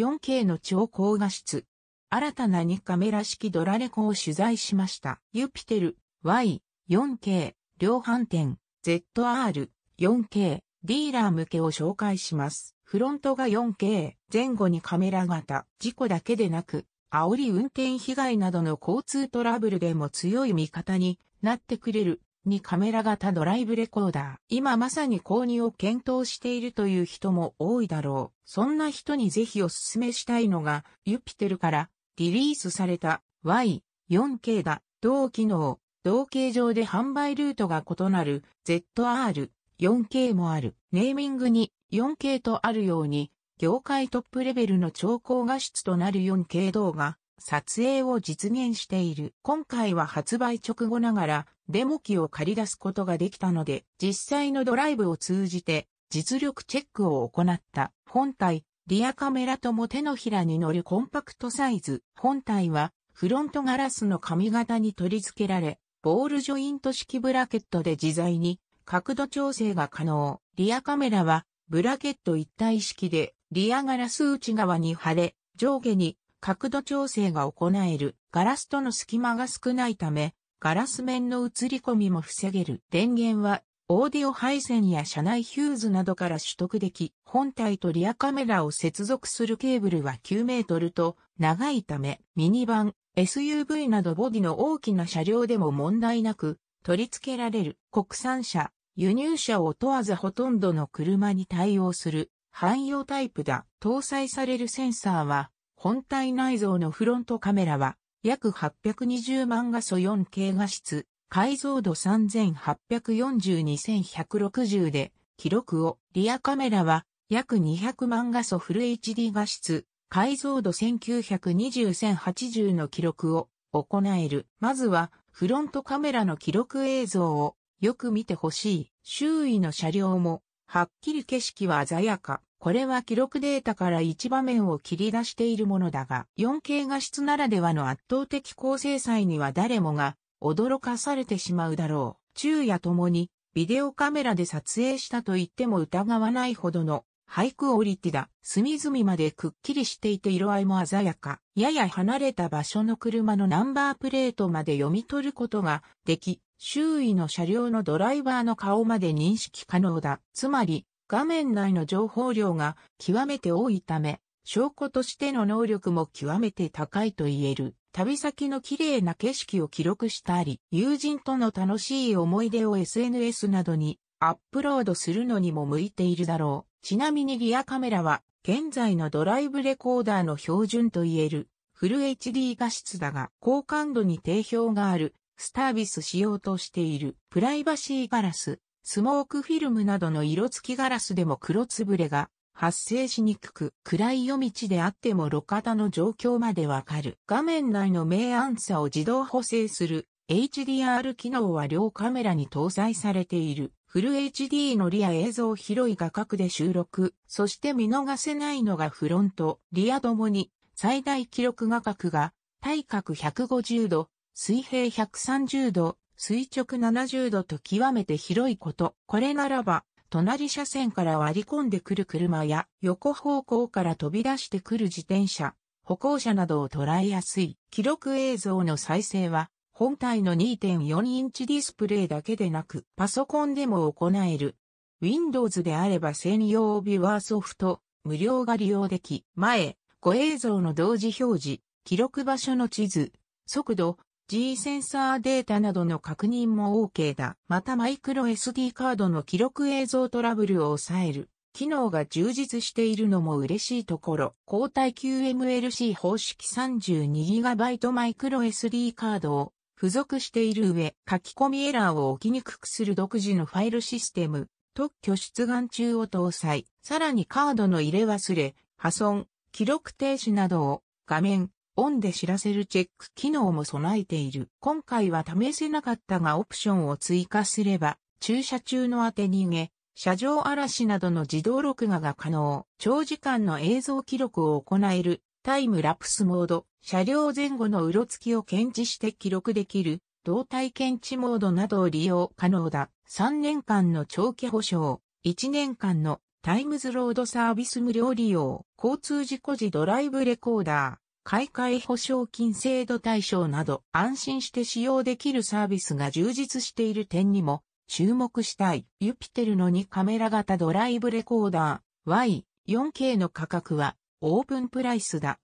4K の超高画質。新たな2カメラ式ドラレコを取材しました。ユピテル Y、4K、量販店、ZR、4K、ディーラー向けを紹介します。フロントが 4K、前後にカメラ型、事故だけでなく、煽り運転被害などの交通トラブルでも強い味方になってくれるにカメラ型ドライブレコーダー。今まさに購入を検討しているという人も多いだろう。そんな人にぜひおすすめしたいのが、ユピテルからリリースされた Y4K だ。同機能、同形状で販売ルートが異なる ZR4K もある。ネーミングに 4K とあるように、業界トップレベルの超高画質となる 4K 動画、撮影を実現している。今回は発売直後ながらデモ機を借り出すことができたので、実際のドライブを通じて実力チェックを行った。本体、リアカメラとも手のひらに乗るコンパクトサイズ。本体はフロントガラスの髪型に取り付けられ、ボールジョイント式ブラケットで自在に角度調整が可能。リアカメラはブラケット一体式でリアガラス内側に貼れ、上下に角度調整が行える。ガラスとの隙間が少ないため、ガラス面の映り込みも防げる。電源は、オーディオ配線や車内ヒューズなどから取得でき、本体とリアカメラを接続するケーブルは9メートルと長いため、ミニバン、SUV などボディの大きな車両でも問題なく取り付けられる。国産車、輸入車を問わずほとんどの車に対応する汎用タイプだ。搭載されるセンサーは本体内蔵のフロントカメラは、約820万画素 4K 画質、解像度3840-2160で、記録を、リアカメラは、約200万画素フル HD 画質、解像度1920-1080の記録を行える。まずは、フロントカメラの記録映像をよく見てほしい。周囲の車両も、はっきり景色は鮮やか。これは記録データから一場面を切り出しているものだが、4K 画質ならではの圧倒的高精細には誰もが驚かされてしまうだろう。昼夜ともにビデオカメラで撮影したと言っても疑わないほどのハイクオリティだ。隅々までくっきりしていて色合いも鮮やか。やや離れた場所の車のナンバープレートまで読み取ることができ、周囲の車両のドライバーの顔まで認識可能だ。つまり、画面内の情報量が極めて多いため、証拠としての能力も極めて高いと言える。旅先の綺麗な景色を記録したり、友人との楽しい思い出を SNS などにアップロードするのにも向いているだろう。ちなみにリアカメラは現在のドライブレコーダーの標準と言えるフル HD 画質だが高感度に定評があるスタービスしようとしているプライバシーガラススモークフィルムなどの色付きガラスでも黒つぶれが発生しにくく、暗い夜道であっても路肩の状況までわかる。画面内の明暗差を自動補正する HDR 機能は両カメラに搭載されている。フル HD のリア映像広い画角で収録。そして見逃せないのがフロント、リアともに最大記録画角が対角150度、水平130度、垂直70度と極めて広いこと。これならば、隣車線から割り込んでくる車や、横方向から飛び出してくる自転車、歩行者などを捉えやすい。記録映像の再生は、本体の2.4インチディスプレイだけでなく、パソコンでも行える。Windows であれば専用ビワーソフト、無料が利用でき、前、5映像の同時表示、記録場所の地図、速度、G センサーデータなどの確認も OK だ。またマイクロ SD カードの記録映像トラブルを抑える。機能が充実しているのも嬉しいところ、交代 QMLC 方式 32GB マイクロ SD カードを付属している上、書き込みエラーを起きにくくする独自のファイルシステム、特許出願中を搭載、さらにカードの入れ忘れ、破損、記録停止などを画面、オンで知らせるチェック機能も備えている。今回は試せなかったがオプションを追加すれば、駐車中の当て逃げ、車上荒らしなどの自動録画が可能。長時間の映像記録を行える。タイムラプスモード、車両前後のうろつきを検知して記録できる、動体検知モードなどを利用可能だ。3年間の長期保証、1年間のタイムズロードサービス無料利用、交通事故時ドライブレコーダー。買替保証金制度対象など安心して使用できるサービスが充実している点にも注目したい。ユピテルの2カメラ型ドライブレコーダー Y4K の価格はオープンプライスだ。